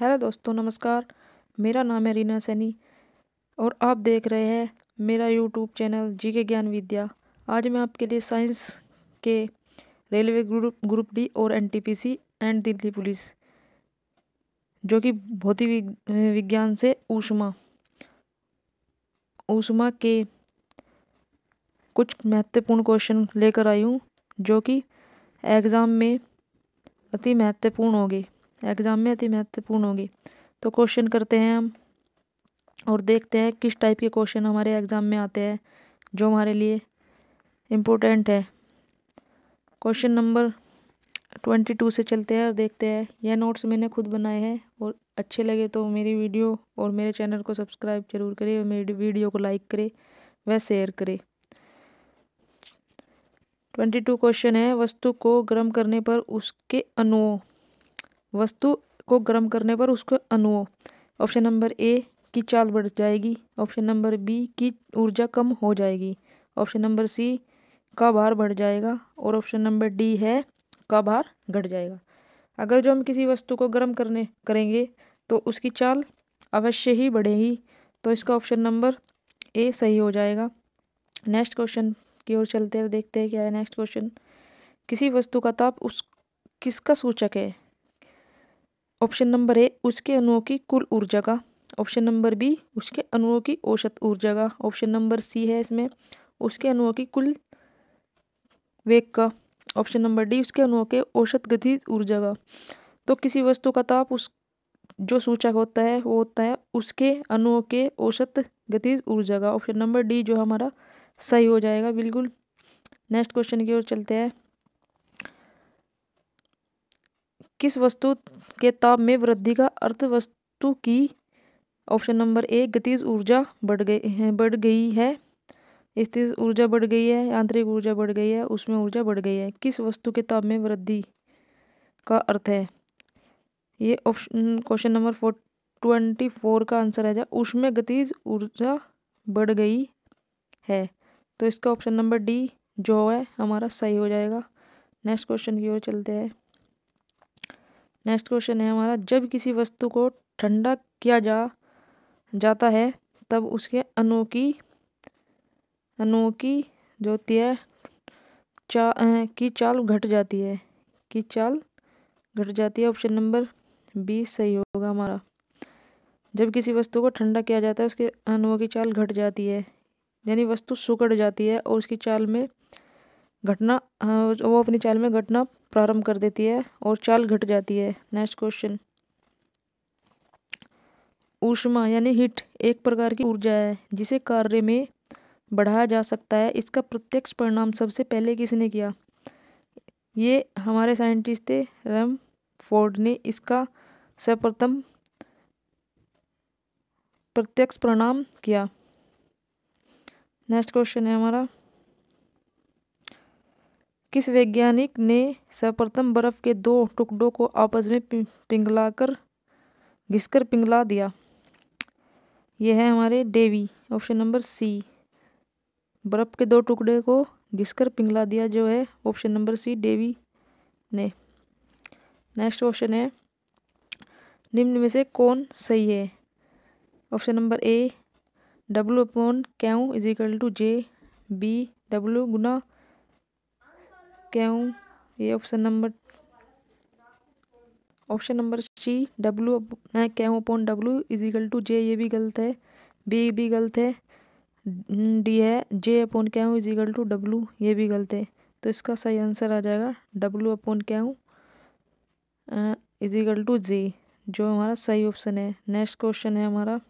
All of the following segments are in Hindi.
हेलो दोस्तों नमस्कार मेरा नाम है रीना सैनी और आप देख रहे हैं मेरा यूट्यूब चैनल जी के ज्ञान विद्या आज मैं आपके लिए साइंस के रेलवे ग्रुप ग्रुप डी और एनटीपीसी एंड दिल्ली पुलिस जो कि भौतिक विज्ञान से ऊषमा ऊषमा के कुछ महत्वपूर्ण क्वेश्चन लेकर आई हूँ जो कि एग्ज़ाम में अति महत्वपूर्ण होगी एग्ज़ाम में अति महत्वपूर्ण होगी तो क्वेश्चन करते हैं हम और देखते हैं किस टाइप के क्वेश्चन हमारे एग्ज़ाम में आते हैं जो हमारे लिए इम्पोर्टेंट है क्वेश्चन नंबर ट्वेंटी टू से चलते हैं और देखते हैं यह नोट्स मैंने खुद बनाए हैं और अच्छे लगे तो मेरी वीडियो और मेरे चैनल को सब्सक्राइब जरूर करें और मेरी वीडियो को लाइक करें व शेयर करें ट्वेंटी टू क्वेश्चन है वस्तु को गर्म करने पर उसके अनुओं वस्तु को गर्म करने पर उसके अणुओं ऑप्शन नंबर ए की चाल बढ़ जाएगी ऑप्शन नंबर बी की ऊर्जा कम हो जाएगी ऑप्शन नंबर सी का भार बढ़ जाएगा और ऑप्शन नंबर डी है का भार घट जाएगा अगर जो हम किसी वस्तु को गर्म करने करेंगे तो उसकी चाल अवश्य ही बढ़ेगी तो इसका ऑप्शन नंबर ए सही हो जाएगा नेक्स्ट क्वेश्चन की ओर चलते हैं देखते हैं क्या है नेक्स्ट क्वेश्चन किसी वस्तु का ताप उस किसका सूचक है ऑप्शन नंबर ए उसके अणुओं की कुल ऊर्जा का ऑप्शन नंबर बी उसके अणुओं की औसत ऊर्जा का ऑप्शन नंबर सी है इसमें उसके अणुओं की कुल वेग का ऑप्शन नंबर डी उसके अणुओं के औसत गति ऊर्जा का तो किसी वस्तु का ताप उस जो सूचक होता है वो होता है उसके अणुओं के औसत गति ऊर्जा का ऑप्शन नंबर डी जो हमारा सही हो जाएगा बिल्कुल नेक्स्ट क्वेश्चन की ओर चलते हैं किस वस्तु के ताप में वृद्धि का अर्थ वस्तु की ऑप्शन नंबर ए गतिज ऊर्जा बढ़ गई है बढ़ गई है स्थित ऊर्जा बढ़ गई है आंतरिक ऊर्जा बढ़ गई है उसमें ऊर्जा बढ़ गई है किस वस्तु के ताप में वृद्धि का अर्थ है ये option question number four twenty four का आंसर है जा उसमें गतिज ऊर्जा बढ़ गई है तो इसका ऑप्शन नंबर डी जो है हमारा सही हो जाएगा नेक्स्ट क्वेश्चन की ओर चलते हैं नेक्स्ट क्वेश्चन है हमारा जब किसी वस्तु को ठंडा किया जा जाता है तब उसके अनोखी अनोखी जो होती है चा की चाल घट जाती है की चाल घट जाती है ऑप्शन नंबर बी सही होगा हमारा जब किसी वस्तु को ठंडा किया जाता है उसके अनुभव की चाल घट जाती है यानी वस्तु सुकड़ जाती है और उसकी चाल में घटना वो अपनी चाल में घटना प्रारंभ कर देती है और चाल घट जाती है नेक्स्ट क्वेश्चन ऊष्मा यानी हिट एक प्रकार की ऊर्जा है जिसे कार्य में बढ़ाया जा सकता है इसका प्रत्यक्ष परिणाम सबसे पहले किसने किया ये हमारे साइंटिस्ट थे रम फोर्ड ने इसका सर्वप्रथम प्रत्यक्ष परिणाम किया नेक्स्ट क्वेश्चन है हमारा किस वैज्ञानिक ने सर्वप्रथम बर्फ के दो टुकड़ों को आपस में पिघलाकर घिसकर पिघला दिया यह है हमारे डेवी ऑप्शन नंबर सी बर्फ के दो टुकड़े को घिसकर पिघला दिया जो है ऑप्शन नंबर सी डेवी ने नेक्स्ट क्वेश्चन है निम्न में से कौन सही है option number A W upon Q is equal to J B W गुना क्यों ये option number option number C W गेहूँ upon W is equal to J ये भी गलत है बी भी गलत है डी है J upon is equal to W ये भी गलत है तो इसका सही आंसर आ जाएगा W upon is is equal to J जो हमारा सही ऑप्शन है नेक्स्ट क्वेश्चन है हमारा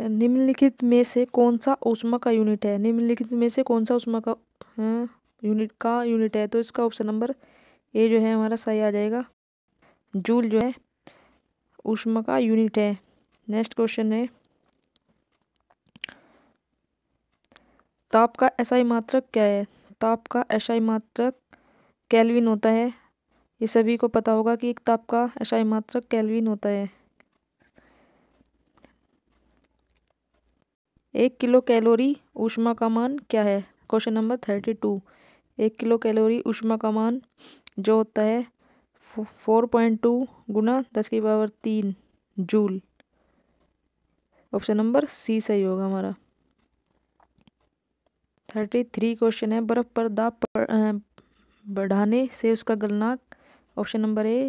निम्नलिखित में से कौन सा ऊष्मा का यूनिट है निम्नलिखित में से कौन सा ऊष्मा का यूनिट हाँ, का यूनिट है तो इसका ऑप्शन नंबर ए जो है हमारा सही आ जाएगा जूल जो है ऊष्मा का यूनिट है नेक्स्ट क्वेश्चन है ताप का एसआई मात्रक क्या है ताप का एसआई मात्रक कैलविन होता है ये सभी को पता होगा कि एक ताप का एसआई मात्रक कैलविन होता है एक किलो कैलोरी ऊष्मा का मान क्या है क्वेश्चन नंबर थर्टी टू एक किलो कैलोरी ऊष्मा का मान जो होता है फोर पॉइंट टू गुना दस की पावर तीन जूल ऑप्शन नंबर सी सही होगा हमारा थर्टी थ्री क्वेश्चन है बर्फ़ पर दाब बढ़ाने से उसका गलनाक ऑप्शन नंबर ए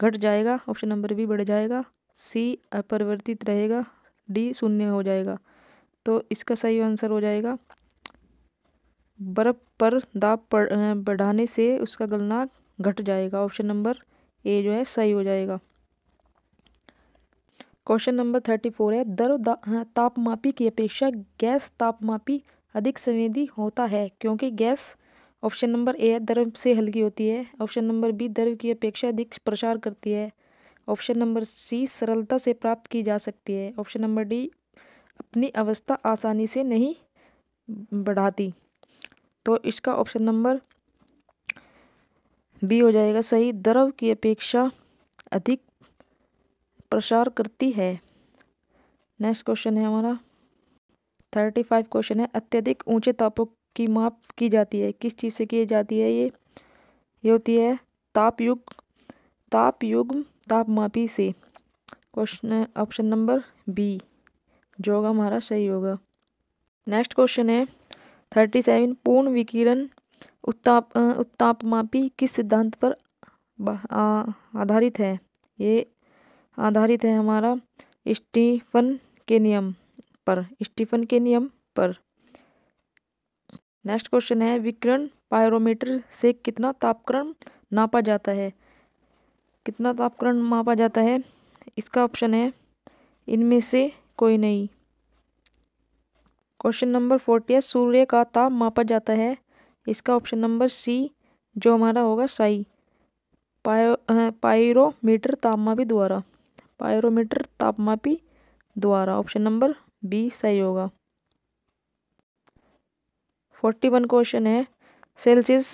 घट जाएगा ऑप्शन नंबर बी बढ़ जाएगा सी अपरिवर्तित रहेगा डी शून्य हो जाएगा तो इसका सही आंसर हो जाएगा बर्फ़ पर दाब बढ़ाने से उसका गलना घट जाएगा ऑप्शन नंबर ए जो है सही हो जाएगा क्वेश्चन नंबर थर्टी फोर है दर तापमापी की अपेक्षा गैस तापमापी अधिक संवेदी होता है क्योंकि गैस ऑप्शन नंबर ए है द्रव से हल्की होती है ऑप्शन नंबर बी द्रव की अपेक्षा अधिक प्रसार करती है ऑप्शन नंबर सी सरलता से प्राप्त की जा सकती है ऑप्शन नंबर डी अपनी अवस्था आसानी से नहीं बढ़ाती तो इसका ऑप्शन नंबर बी हो जाएगा सही द्रव की अपेक्षा अधिक प्रसार करती है नेक्स्ट क्वेश्चन है हमारा थर्टी फाइव क्वेश्चन है अत्यधिक ऊंचे तापों की माप की जाती है किस चीज़ से की जाती है ये ये होती है ताप युग ताप युग तापमापी से क्वेश्चन ऑप्शन नंबर बी जो होगा हमारा सही होगा नेक्स्ट क्वेश्चन है थर्टी सेवन पूर्ण विकिरण उत्ताप उत्तापमापी किस सिद्धांत पर आधारित है ये आधारित है हमारा स्टीफन के नियम पर स्टीफन के नियम पर नेक्स्ट क्वेश्चन है विकिरण पायरोमीटर से कितना तापक्रम नापा जाता है कितना तापक्रम मापा जाता है इसका ऑप्शन है इनमें से कोई नहीं क्वेश्चन नंबर फोर्टी है सूर्य का ताप मापा जाता है इसका ऑप्शन नंबर सी जो हमारा होगा सही पायो पायरोमीटर तापमापी द्वारा पायरोमीटर तापमापी द्वारा ऑप्शन नंबर बी सही होगा फोर्टी वन क्वेश्चन है सेल्सियस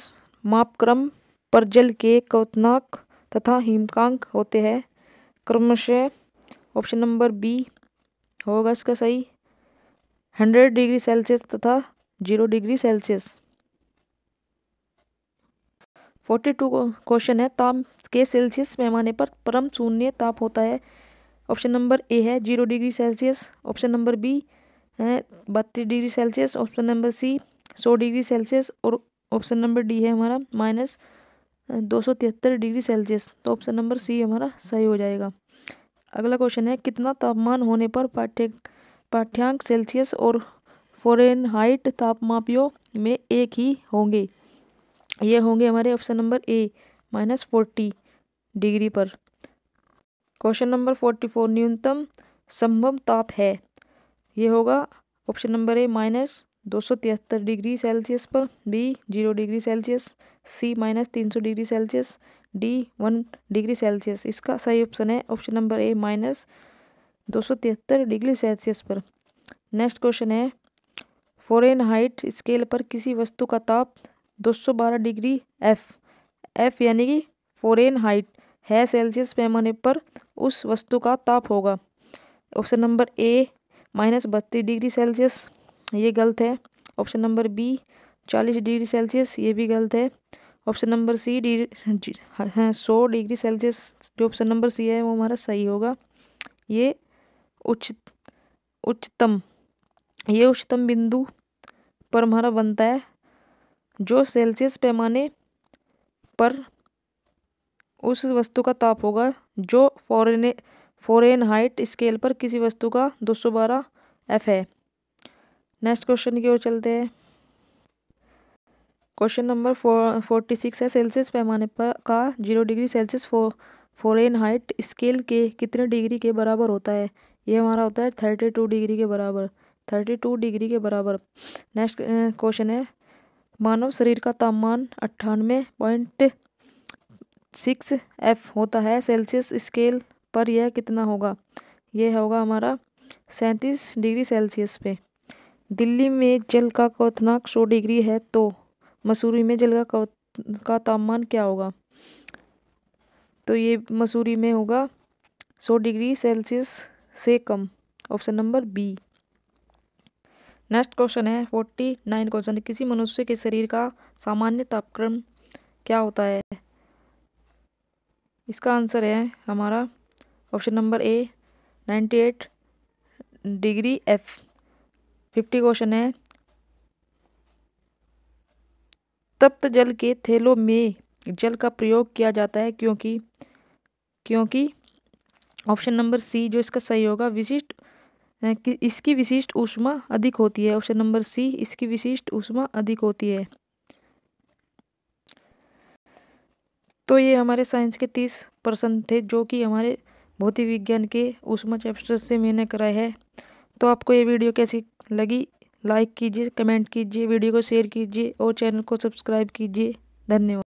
मापक्रम पर जल के कौतनाक तथा हिमकांक होते हैं क्रमशः ऑप्शन नंबर बी होगा इसका सही हंड्रेड डिग्री सेल्सियस तथा zero degree Celsius forty two question है ताप के सेल्सियस पैमाने पर परम शून्य ताप होता है ऑप्शन नंबर ए है zero degree Celsius option number B है बत्तीस degree Celsius option number C सौ डिग्री सेल्सियस और ऑप्शन नंबर डी है हमारा माइनस दो सौ तिहत्तर डिग्री सेल्सियस तो ऑप्शन नंबर सी हमारा सही हो जाएगा अगला क्वेश्चन है कितना तापमान होने पर पाठ्य पाठ्यांक सेल्सियस और फॉरेनहाइट तापमापियों में एक ही होंगे ये होंगे हमारे option number A minus forty degree पर क्वेश्चन नंबर फोर्टी फोर न्यूनतम संभव ताप है ये होगा ऑप्शन नंबर ए माइनस दो सौ तिहत्तर डिग्री सेल्सियस पर B zero degree Celsius C minus तीन सौ degree Celsius D one degree Celsius इसका सही ऑप्शन है ऑप्शन नंबर ए माइनस दो सौ तिहत्तर डिग्री सेल्सियस पर नेक्स्ट क्वेश्चन है फॉरेन हाइट स्केल पर किसी वस्तु का ताप दो सौ बारह डिग्री एफ एफ यानी कि फॉरेन हाइट है सेल्सियस पैमाने पर उस वस्तु का ताप होगा ऑप्शन नंबर ए माइनस बत्तीस डिग्री सेल्सियस ये गलत है ऑप्शन नंबर बी चालीस डिग्री सेल्सियस ये भी गलत है ऑप्शन नंबर सी डी हाँ, सौ डिग्री सेल्सियस जो ऑप्शन नंबर सी है वो हमारा सही होगा ये उच्च उच्चतम ये उच्चतम बिंदु पर हमारा बनता है जो सेल्सियस पैमाने पर उस वस्तु का ताप होगा जो फॉरेन फॉरेन हाइट स्केल पर किसी वस्तु का 212 एफ है नेक्स्ट क्वेश्चन की ओर चलते हैं क्वेश्चन नंबर फोर्टी सिक्स है सेल्सियस पैमाने पर का जीरो डिग्री सेल्सियस फो फोरेन हाइट स्केल के कितने डिग्री के बराबर होता है ये हमारा होता है थर्टी टू डिग्री के बराबर थर्टी टू डिग्री के बराबर नेक्स्ट क्वेश्चन है मानव शरीर का तापमान अट्ठानवे पॉइंट सिक्स एफ होता है सेल्सियस स्केल पर यह कितना होगा यह होगा हमारा सैंतीस डिग्री सेल्सियस पे दिल्ली में जल का क्वथनांक सौ डिग्री है तो मसूरी में जल का का तापमान क्या होगा तो ये मसूरी में होगा सौ डिग्री सेल्सियस से कम option number B next question है फोर्टी नाइन क्वेश्चन किसी मनुष्य के शरीर का सामान्य तापक्रम क्या होता है इसका आंसर है हमारा option number A ninety eight degree F fifty question है तप्त जल के थैलों में जल का प्रयोग किया जाता है क्योंकि क्योंकि ऑप्शन नंबर सी जो इसका सही होगा विशिष्ट इसकी विशिष्ट ऊष्मा अधिक होती है ऑप्शन नंबर सी इसकी विशिष्ट ऊष्मा अधिक होती है तो ये हमारे साइंस के तीस प्रश्न थे जो कि हमारे भौतिक विज्ञान के ऊष्मा चैप्टर से मैंने कराए हैं तो आपको ये वीडियो कैसी लगी लाइक कीजिए कमेंट कीजिए वीडियो को शेयर कीजिए और चैनल को सब्सक्राइब कीजिए धन्यवाद